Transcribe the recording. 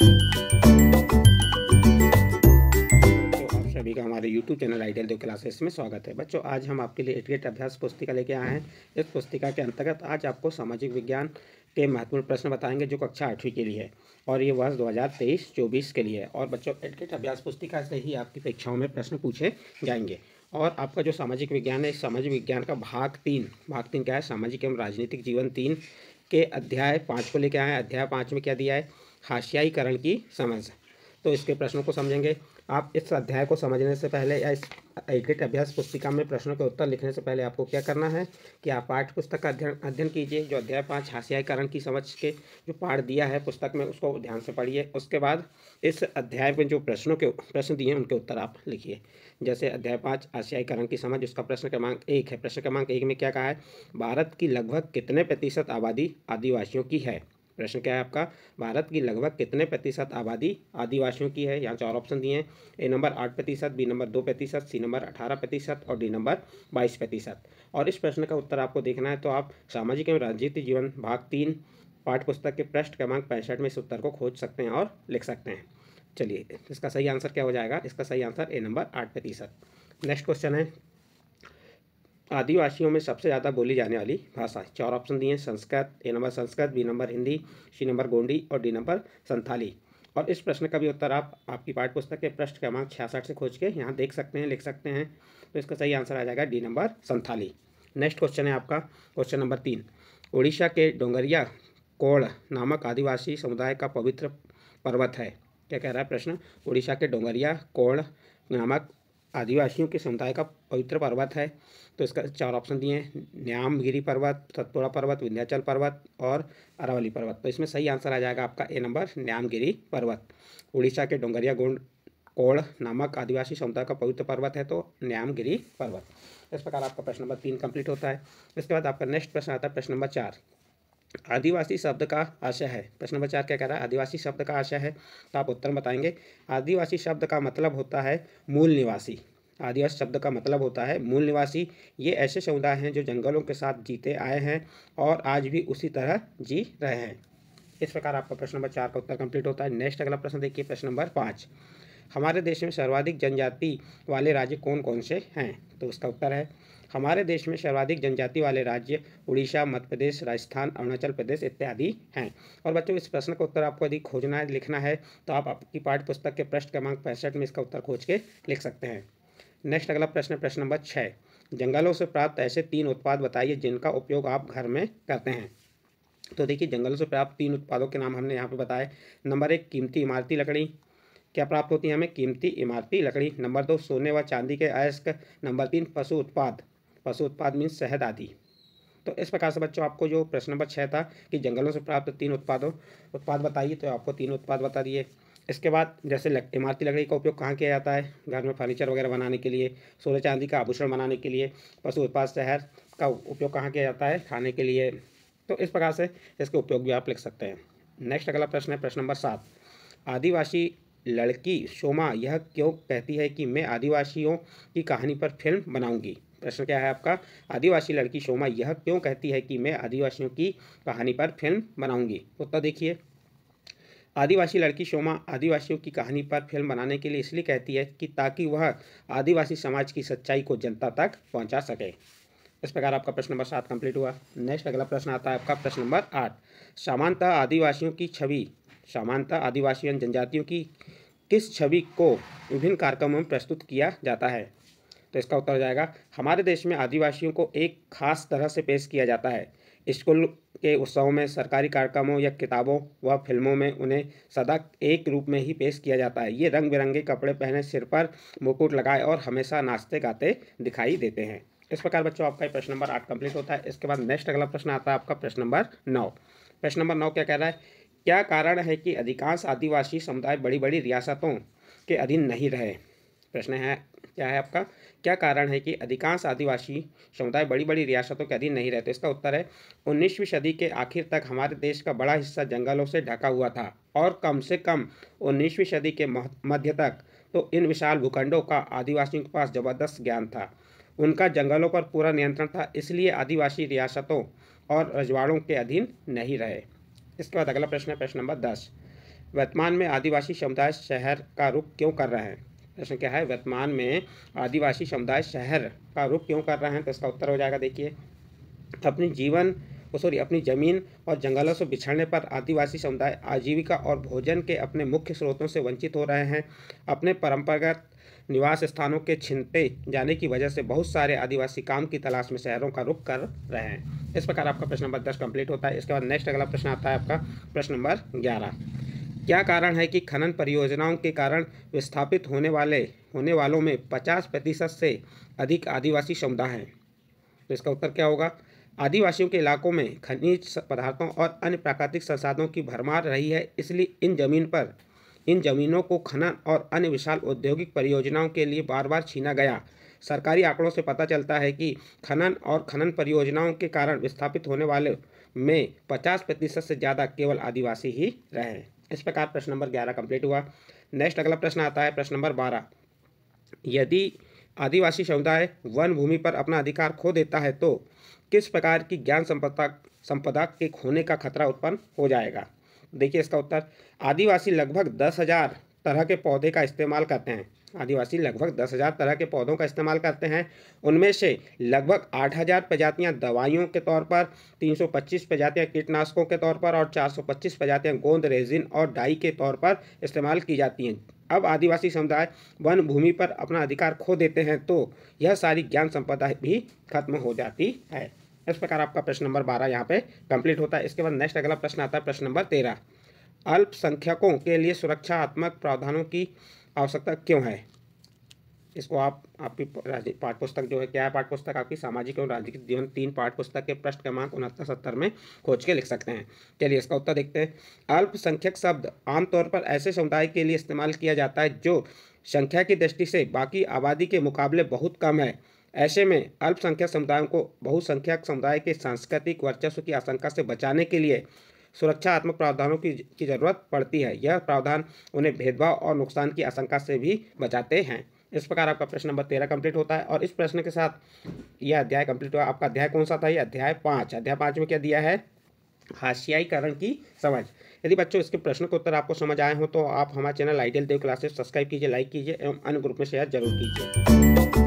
तो सभी का हमारे YouTube चैनल आइडियल दो क्लासेस में स्वागत है बच्चों आज हम आपके लिए एटगेट अभ्यास पुस्तिका लेके आए हैं इस पुस्तिका के अंतर्गत आज आपको सामाजिक विज्ञान के महत्वपूर्ण प्रश्न बताएंगे जो कक्षा आठवीं के लिए है और ये वर्ष 2023-24 के लिए है और बच्चों एटगेट अभ्यास पुस्तिका से ही आपकी परीक्षाओं में प्रश्न पूछे जाएंगे और आपका जो सामाजिक विज्ञान है सामाजिक विज्ञान का भाग तीन भाग तीन क्या है सामाजिक एवं राजनीतिक जीवन तीन के अध्याय पाँच को लेकर आए अध्याय पाँच में क्या दिया है हाशियाईकरण की समझ तो इसके प्रश्नों को समझेंगे आप इस अध्याय को समझने से पहले या इस एडिट अभ्यास पुस्तिका में प्रश्नों के उत्तर लिखने से पहले आपको क्या करना है कि आप पाठ्य पुस्तक का अध्ययन अध्ययन कीजिए जो अध्याय पाँच हाशियाईकरण की समझ के जो पाठ दिया है पुस्तक में उसको ध्यान से पढ़िए उसके बाद इस अध्याय में जो प्रश्नों के प्रश्न दिए हैं उनके उत्तर आप लिखिए जैसे अध्याय पाँच हाशियाईकरण की समझ उसका प्रश्न क्रमांक एक है प्रश्न क्रमांक एक में क्या कहा है भारत की लगभग कितने प्रतिशत आबादी आदिवासियों की है प्रश्न क्या है आपका भारत की लगभग कितने प्रतिशत आबादी आदिवासियों की है यहाँ चार ऑप्शन दिए हैं ए नंबर आठ प्रतिशत बी नंबर दो प्रतिशत सी नंबर अठारह प्रतिशत और डी नंबर बाईस प्रतिशत और इस प्रश्न का उत्तर आपको देखना है तो आप सामाजिक एवं राजनीतिक जीवन भाग तीन पाठ पुस्तक के पृष्ठ क्रमांक पैंसठ में इस उत्तर को खोज सकते हैं और लिख सकते हैं चलिए इसका सही आंसर क्या हो जाएगा इसका सही आंसर ए नंबर आठ प्रतिशत नेक्स्ट क्वेश्चन है आदिवासियों में सबसे ज़्यादा बोली जाने वाली भाषाएं चार ऑप्शन दिए हैं Sanskrit A number Sanskrit B number Hindi C number Gondi और डी नंबर संथाली और इस प्रश्न का भी उत्तर आप आपकी पाठ पुस्तक के प्रश्न क्रमांक छियासठ से खोज के यहाँ देख सकते हैं लिख सकते हैं तो इसका सही आंसर आ जाएगा D number Santhali next question है आपका क्वेश्चन नंबर तीन उड़ीसा के डोंगरिया कोड़ नामक आदिवासी समुदाय का पवित्र पर्वत है क्या कह रहा है प्रश्न उड़ीसा के डोंगरिया कोड़ नामक आदिवासियों के समुदाय का पवित्र पर्वत है तो इसका चार ऑप्शन दिए हैं न्यामगिरी पर्वत सतपुड़ा पर्वत विंध्याचल पर्वत और अरावली पर्वत तो इसमें सही आंसर आ जाएगा आपका ए नंबर न्यामगिरी पर्वत उड़ीसा के डोंगरिया गोंड कोड़ नामक आदिवासी समुदाय का पवित्र पर्वत है तो न्यामगिरी पर्वत इस प्रकार आपका प्रश्न नंबर तीन कंप्लीट होता है इसके बाद आपका नेक्स्ट प्रश्न आता है प्रश्न नंबर चार आदिवासी शब्द का आशय है प्रश्न नंबर चार क्या कह रहा है आदिवासी शब्द का आशय है तो आप उत्तर बताएंगे आदिवासी शब्द का मतलब होता है मूल निवासी आदिवासी शब्द का मतलब होता है मूल निवासी ये ऐसे समुदाय हैं जो जंगलों के साथ जीते आए हैं और आज भी उसी तरह जी रहे हैं इस प्रकार आपका प्रश्न नंबर चार का उत्तर कंप्लीट होता है नेक्स्ट अगला प्रश्न देखिए प्रश्न नंबर पाँच हमारे देश में सर्वाधिक जनजाति वाले राज्य कौन कौन से हैं तो उसका उत्तर है हमारे देश में सर्वाधिक जनजाति वाले राज्य उड़ीसा मध्य प्रदेश राजस्थान अरुणाचल प्रदेश इत्यादि हैं और बच्चों इस प्रश्न का उत्तर आपको यदि खोजना है लिखना है तो आप आपकी पाठ्य पुस्तक के प्रश्न क्रमांक पैंसठ में इसका उत्तर खोज के लिख सकते हैं नेक्स्ट अगला प्रश्न प्रश्न नंबर छः जंगलों से प्राप्त ऐसे तीन उत्पाद बताइए जिनका उपयोग आप घर में करते हैं तो देखिए जंगलों से प्राप्त तीन उत्पादों के नाम हमने यहाँ पर बताए नंबर एक कीमती इमारती लकड़ी क्या प्राप्त होती है हमें कीमती इमारती लकड़ी नंबर दो सोने व चांदी के अयस्क नंबर तीन पशु उत्पाद पशु उत्पाद मीन्स शहद आदि तो इस प्रकार से बच्चों आपको जो प्रश्न नंबर छः था कि जंगलों से प्राप्त तीन उत्पादों उत्पाद बताइए तो आपको तीन उत्पाद बता दिए इसके बाद जैसे इमारती लकड़ी का उपयोग कहाँ किया जाता है घर में फर्नीचर वगैरह बनाने के लिए सोने चांदी का आभूषण बनाने के लिए पशु उत्पाद शहर का उपयोग कहाँ किया जाता है खाने के लिए तो इस प्रकार से इसके उपयोग भी आप लिख सकते हैं नेक्स्ट अगला प्रश्न है प्रश्न नंबर सात आदिवासी लड़की शोमा यह क्यों कहती है कि मैं आदिवासियों की कहानी पर फिल्म बनाऊंगी प्रश्न क्या है आपका आदिवासी लड़की शोमा यह क्यों कहती है कि मैं आदिवासियों की कहानी पर फिल्म बनाऊंगी उत्तर देखिए आदिवासी लड़की शोमा आदिवासियों की कहानी पर फिल्म बनाने के लिए इसलिए कहती है कि ताकि वह आदिवासी समाज की सच्चाई को जनता तक पहुंचा सके इस प्रकार आपका प्रश्न नंबर सात कंप्लीट हुआ नेक्स्ट अगला प्रश्न आता है आपका प्रश्न नंबर आठ सामानता आदिवासियों की छवि सामानता आदिवासियों जनजातियों की किस छवि को विभिन्न कार्यक्रमों में प्रस्तुत किया जाता है तो इसका उत्तर हो जाएगा हमारे देश में आदिवासियों को एक खास तरह से पेश किया जाता है स्कूल के उत्सवों में सरकारी कार्यक्रमों या किताबों व फिल्मों में उन्हें सदा एक रूप में ही पेश किया जाता है ये रंग बिरंगे कपड़े पहने सिर पर मुकुट लगाए और हमेशा नाचते गाते दिखाई देते हैं इस प्रकार बच्चों आपका प्रश्न नंबर आठ कंप्लीट होता है इसके बाद नेक्स्ट अगला प्रश्न आता है आपका प्रश्न नंबर नौ प्रश्न नंबर नौ क्या कह रहा है क्या कारण है कि अधिकांश आदिवासी समुदाय बड़ी बड़ी रियासतों के अधीन नहीं रहे प्रश्न है क्या है आपका क्या कारण है कि अधिकांश आदिवासी समुदाय बड़ी बड़ी रियासतों के अधीन नहीं रहते इसका उत्तर है उन्नीसवीं सदी के आखिर तक हमारे देश का बड़ा हिस्सा जंगलों से ढका हुआ था और कम से कम उन्नीसवीं सदी के मध्य तक तो इन विशाल भूखंडों का आदिवासियों के पास जबरदस्त ज्ञान था उनका जंगलों पर पूरा नियंत्रण था इसलिए आदिवासी रियासतों और रजवाड़ों के अधीन नहीं रहे इसके बाद अगला प्रश्न है प्रश्न नंबर दस वर्तमान में आदिवासी समुदाय शहर का रुख क्यों कर रहे हैं प्रश्न क्या है वर्तमान में आदिवासी समुदाय शहर का रुख क्यों कर रहे हैं तो इसका उत्तर हो जाएगा देखिए अपनी जीवन सॉरी अपनी ज़मीन और जंगलों से बिछड़ने पर आदिवासी समुदाय आजीविका और भोजन के अपने मुख्य स्रोतों से वंचित हो रहे हैं अपने परंपरागत निवास स्थानों के छिनते जाने की वजह से बहुत सारे आदिवासी काम की तलाश में शहरों का रुख कर रहे हैं इस प्रकार आपका प्रश्न नंबर दस कंप्लीट होता है इसके बाद नेक्स्ट अगला प्रश्न आता है आपका प्रश्न नंबर ग्यारह क्या कारण है कि खनन परियोजनाओं के कारण विस्थापित होने वाले होने वालों में 50 प्रतिशत से अधिक आदिवासी समुदाय हैं तो इसका उत्तर क्या होगा आदिवासियों के इलाकों में खनिज पदार्थों और अन्य प्राकृतिक संसाधनों की भरमार रही है इसलिए इन जमीन पर इन जमीनों को खनन और अन्य विशाल औद्योगिक परियोजनाओं के लिए बार बार छीना गया सरकारी आंकड़ों से पता चलता है कि खनन और खनन परियोजनाओं के कारण विस्थापित होने वाले में 50 प्रतिशत से ज़्यादा केवल आदिवासी ही रहे इस प्रकार प्रश्न नंबर ग्यारह कंप्लीट हुआ नेक्स्ट अगला प्रश्न आता है प्रश्न नंबर बारह यदि आदिवासी समुदाय वन भूमि पर अपना अधिकार खो देता है तो किस प्रकार की ज्ञान संपदा संपदा के खोने का खतरा उत्पन्न हो जाएगा देखिए इसका उत्तर आदिवासी लगभग दस हज़ार तरह के पौधे का इस्तेमाल करते हैं आदिवासी लगभग दस हज़ार तरह के पौधों का इस्तेमाल करते हैं उनमें से लगभग आठ हज़ार प्रजातियाँ दवाइयों के तौर पर तीन सौ पच्चीस प्रजातियाँ कीटनाशकों के तौर पर और चार सौ पच्चीस प्रजातियाँ गोंद रेजिन और डाई के तौर पर इस्तेमाल की जाती हैं अब आदिवासी समुदाय वन भूमि पर अपना अधिकार खो देते हैं तो यह सारी ज्ञान संपदा भी खत्म हो जाती है इस प्रकार आपका प्रश्न नंबर बारह यहाँ पे कंप्लीट होता है इसके बाद नेक्स्ट अगला प्रश्न आता है प्रश्न नंबर तेरह अल्पसंख्यकों के लिए सुरक्षात्मक प्रावधानों की आवश्यकता क्यों है इसको आप आपकी पाठ्यपुस्तक पुस्तक जो है क्या है पाठ्य पुस्तक आपकी सामाजिक एवं राजनीतिक जीवन तीन पाठ्य पुस्तक के प्रश्न क्रमांक उनहत्तर सत्तर में खोज के लिख सकते हैं चलिए इसका उत्तर देखते हैं अल्पसंख्यक शब्द आमतौर पर ऐसे समुदाय के लिए इस्तेमाल किया जाता है जो संख्या की दृष्टि से बाकी आबादी के मुकाबले बहुत कम है ऐसे में अल्पसंख्यक समुदायों को बहुसंख्यक समुदाय के सांस्कृतिक वर्चस्व की आशंका से बचाने के लिए सुरक्षात्मक प्रावधानों की की जरूरत पड़ती है यह प्रावधान उन्हें भेदभाव और नुकसान की आशंका से भी बचाते हैं इस प्रकार आपका प्रश्न नंबर तेरह कंप्लीट होता है और इस प्रश्न के साथ यह अध्याय कंप्लीट हुआ आपका अध्याय कौन सा था यह अध्याय पाँच अध्याय पाँच में क्या दिया है हाशियाईकरण की समझ यदि बच्चों इसके प्रश्न के उत्तर आपको समझ आए हो तो आप हमारे channel ideal Dev classes subscribe कीजिए लाइक कीजिए एवं अन्य ग्रुप में शेयर जरूर कीजिए